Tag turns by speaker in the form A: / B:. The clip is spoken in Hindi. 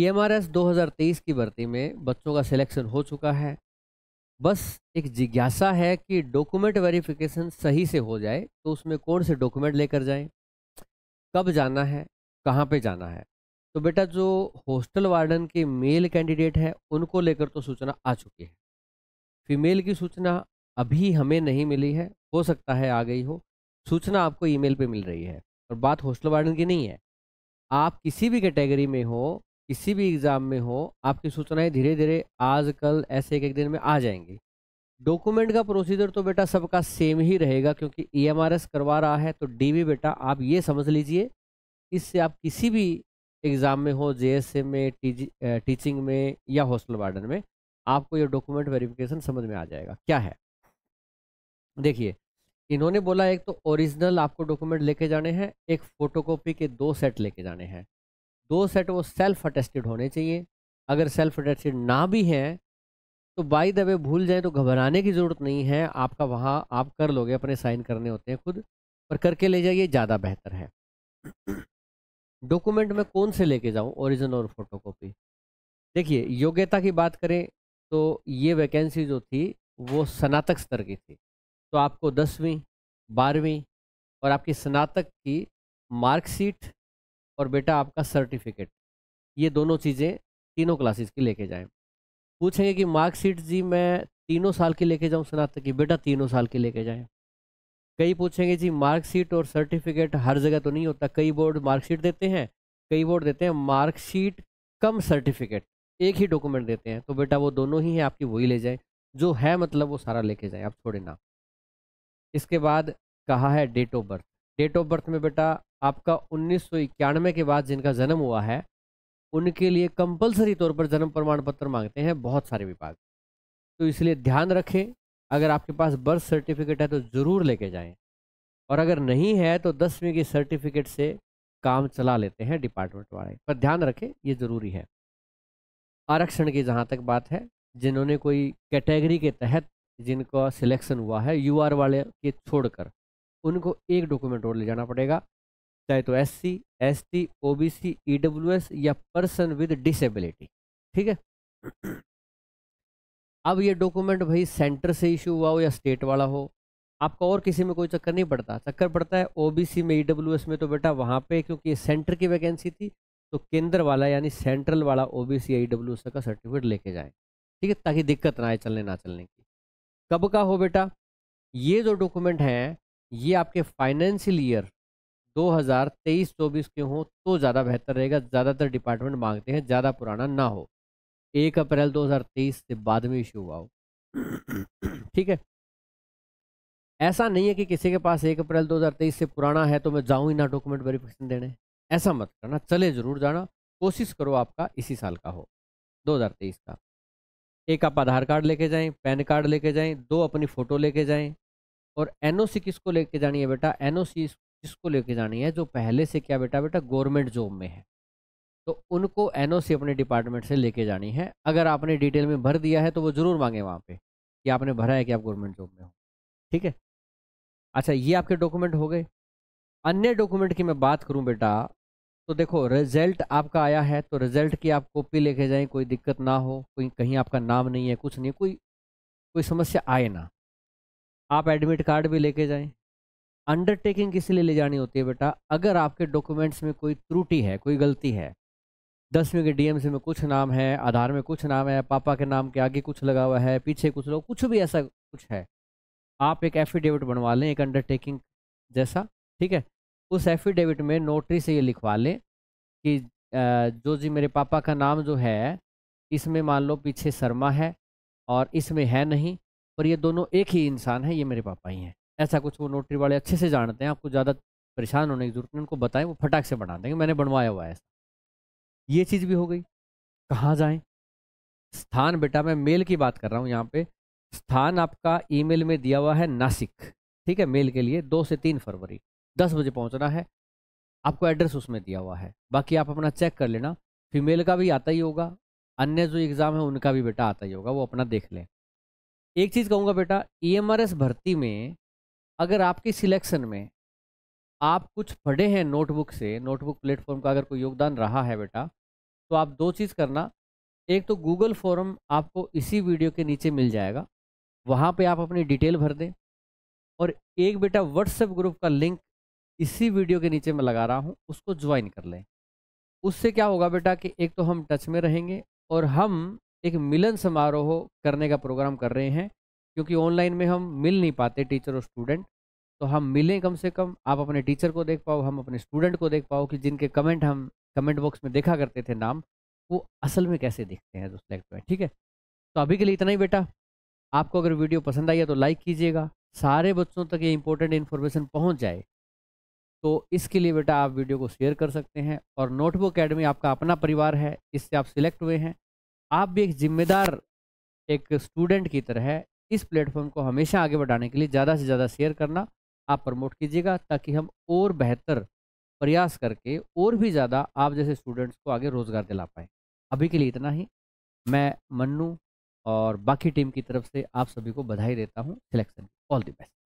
A: ई एम आर एस दो हज़ार तेईस की भर्ती में बच्चों का सिलेक्शन हो चुका है बस एक जिज्ञासा है कि डॉक्यूमेंट वेरिफिकेशन सही से हो जाए तो उसमें कौन से डॉक्यूमेंट लेकर जाएं कब जाना है कहाँ पे जाना है तो बेटा जो हॉस्टल वार्डन के मेल कैंडिडेट हैं उनको लेकर तो सूचना आ चुकी है फीमेल की सूचना अभी हमें नहीं मिली है हो सकता है आ गई हो सूचना आपको ईमेल पे मिल रही है और बात हॉस्टल वार्डन की नहीं है आप किसी भी कैटेगरी में हो किसी भी एग्ज़ाम में हो आपकी सूचनाएं धीरे धीरे आज कल ऐसे एक एक दिन में आ जाएंगी डॉक्यूमेंट का प्रोसीजर तो बेटा सबका सेम ही रहेगा क्योंकि ई e करवा रहा है तो डी बेटा आप ये समझ लीजिए इससे आप किसी भी एग्ज़ाम में हो जे में टीचिंग में या हॉस्टल वार्डन में आपको ये डॉक्यूमेंट वेरिफिकेशन समझ में आ जाएगा क्या है देखिए इन्होंने बोला एक तो ओरिजिनल आपको डॉक्यूमेंट लेके जाने हैं एक फोटोकॉपी के दो सेट लेके जाने हैं दो सेट वो सेल्फ अटेस्टेड होने चाहिए अगर सेल्फ अटेस्टेड ना भी हैं तो बाई दबे भूल जाए तो घबराने की ज़रूरत नहीं है आपका वहाँ आप कर लोगे अपने साइन करने होते हैं खुद पर करके ले जाइए ज़्यादा बेहतर है डॉक्यूमेंट में कौन से लेके जाऊँ ओरिजिनल और फोटोकॉपी देखिए योग्यता की बात करें तो ये वैकेंसी जो थी वो स्नातक स्तर की थी तो आपको दसवीं बारहवीं और आपकी स्नातक की मार्कशीट और बेटा आपका सर्टिफिकेट ये दोनों चीज़ें तीनों क्लासेस की लेके जाएं पूछेंगे कि मार्कशीट जी मैं तीनों साल की लेके जाऊँ स्नातक की बेटा तीनों साल की लेके जाएं कई पूछेंगे जी मार्कशीट और सर्टिफिकेट हर जगह तो नहीं होता कई बोर्ड मार्कशीट देते हैं कई बोर्ड देते हैं मार्कशीट कम सर्टिफिकेट एक ही डॉक्यूमेंट देते हैं तो बेटा वो दोनों ही हैं आपकी वही ले जाएँ जो है मतलब वो सारा लेके जाएँ आप छोड़े ना इसके बाद कहा है date of birth date of birth में बेटा आपका उन्नीस के बाद जिनका जन्म हुआ है उनके लिए कंपलसरी तौर पर जन्म प्रमाण पत्र मांगते हैं बहुत सारे विभाग तो इसलिए ध्यान रखें अगर आपके पास बर्थ सर्टिफिकेट है तो ज़रूर लेके जाएं और अगर नहीं है तो दसवीं के सर्टिफिकेट से काम चला लेते हैं डिपार्टमेंट वाले पर ध्यान रखें ये ज़रूरी है आरक्षण की जहाँ तक बात है जिन्होंने कोई कैटेगरी के तहत जिनका सिलेक्शन हुआ है यू वाले के छोड़कर उनको एक डॉक्यूमेंट और ले जाना पड़ेगा चाहे तो S C S T O B C E W S या पर्सन विद डिसेबिलिटी ठीक है अब ये डॉक्यूमेंट भाई सेंटर से इशू हुआ हो या स्टेट वाला हो आपका और किसी में कोई चक्कर नहीं पड़ता चक्कर पड़ता है ओबीसी में ईडब्ल्यूएस e में तो बेटा वहाँ पे क्योंकि ये सेंटर की वैकेंसी थी तो केंद्र वाला यानी सेंट्रल वाला ओबीसी या एस e का सर्टिफिकेट लेके जाए ठीक है ताकि दिक्कत ना आए चलने ना चलने की कब का हो बेटा ये जो डॉक्यूमेंट हैं ये आपके फाइनेंशियल ईयर 2023-24 के हों तो ज़्यादा बेहतर रहेगा ज़्यादातर डिपार्टमेंट मांगते हैं ज़्यादा पुराना ना हो एक अप्रैल 2023 से बाद में इशू हुआ हो ठीक है ऐसा नहीं है कि किसी के पास एक अप्रैल 2023 से पुराना है तो मैं जाऊँ ही ना डॉक्यूमेंट वेरीफिकेशन देने ऐसा मत करना चले ज़रूर जाना कोशिश करो आपका इसी साल का हो दो का एक आप आधार कार्ड लेके जाएं पैन कार्ड लेके जाएं दो अपनी फ़ोटो लेके जाएं और एनओसी किसको लेके जानी है बेटा एनओसी किसको लेके जानी है जो पहले से क्या बेटा बेटा गवर्नमेंट जॉब में है तो उनको एनओसी अपने डिपार्टमेंट से लेके जानी है अगर आपने डिटेल में भर दिया है तो वो ज़रूर मांगे वहाँ पे कि आपने भरा है कि आप गवर्नमेंट जॉब में हो ठीक है अच्छा ये आपके डॉक्यूमेंट हो गए अन्य डॉक्यूमेंट की मैं बात करूँ बेटा तो देखो रिजल्ट आपका आया है तो रिजल्ट की आप कॉपी लेके जाएं कोई दिक्कत ना हो कोई कहीं आपका नाम नहीं है कुछ नहीं कोई कोई समस्या आए ना आप एडमिट कार्ड भी लेके जाएं अंडरटेकिंग किस लिए ले जानी होती है बेटा अगर आपके डॉक्यूमेंट्स में कोई त्रुटि है कोई गलती है दसवीं के डीएमसी में कुछ नाम है आधार में कुछ नाम है पापा के नाम के आगे कुछ लगा हुआ है पीछे कुछ लोग कुछ भी ऐसा कुछ है आप एक एफिडेविट बनवा लें एक अंडरटेकिंग जैसा ठीक है उस एफिडेविट में नोटरी से ये लिखवा लें कि जो जी मेरे पापा का नाम जो है इसमें मान लो पीछे शर्मा है और इसमें है नहीं पर ये दोनों एक ही इंसान है ये मेरे पापा ही हैं ऐसा कुछ वो नोटरी वाले अच्छे से जानते हैं आपको ज़्यादा परेशान होने की जरूरत नहीं उनको बताएं वो फटाक से बना देंगे मैंने बनवाया हुआ है ये चीज़ भी हो गई कहाँ जाएं स्थान बेटा मैं मेल की बात कर रहा हूँ यहाँ पे स्थान आपका ईमेल में दिया हुआ है नासिक ठीक है मेल के लिए दो से तीन फरवरी दस बजे पहुँचना है आपको एड्रेस उसमें दिया हुआ है बाकी आप अपना चेक कर लेना फीमेल का भी आता ही होगा अन्य जो एग्ज़ाम है उनका भी बेटा आता ही होगा वो अपना देख लें एक चीज़ कहूँगा बेटा ईएमआरएस e भर्ती में अगर आपके सिलेक्शन में आप कुछ पढ़े हैं नोटबुक से नोटबुक प्लेटफॉर्म का अगर कोई योगदान रहा है बेटा तो आप दो चीज़ करना एक तो गूगल फॉरम आपको इसी वीडियो के नीचे मिल जाएगा वहाँ पे आप अपनी डिटेल भर दें और एक बेटा व्हाट्सएप ग्रुप का लिंक इसी वीडियो के नीचे मैं लगा रहा हूँ उसको ज्वाइन कर लें उससे क्या होगा बेटा कि एक तो हम टच में रहेंगे और हम एक मिलन समारोह करने का प्रोग्राम कर रहे हैं क्योंकि ऑनलाइन में हम मिल नहीं पाते टीचर और स्टूडेंट तो हम मिलें कम से कम आप अपने टीचर को देख पाओ हम अपने स्टूडेंट को देख पाओ कि जिनके कमेंट हम कमेंट बॉक्स में देखा करते थे नाम वो असल में कैसे दिखते हैं दोस्त लाइक में ठीक है तो अभी के लिए इतना ही बेटा आपको अगर वीडियो पसंद आई है तो लाइक कीजिएगा सारे बच्चों तक ये इंपॉर्टेंट इन्फॉर्मेशन पहुँच जाए तो इसके लिए बेटा आप वीडियो को शेयर कर सकते हैं और नोटबुक अकेडमी आपका अपना परिवार है इससे आप सिलेक्ट हुए हैं आप भी एक जिम्मेदार एक स्टूडेंट की तरह इस प्लेटफॉर्म को हमेशा आगे बढ़ाने के लिए ज़्यादा से ज़्यादा शेयर करना आप प्रमोट कीजिएगा ताकि हम और बेहतर प्रयास करके और भी ज़्यादा आप जैसे स्टूडेंट्स को आगे रोज़गार दिला पाएँ अभी के लिए इतना ही मैं मन्नू और बाकी टीम की तरफ से आप सभी को बधाई देता हूँ सिलेक्शन ऑल दी बेस्ट